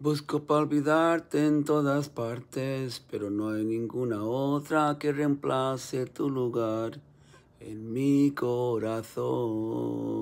Busco para olvidarte en todas partes, pero no hay ninguna otra que reemplace tu lugar en mi corazón.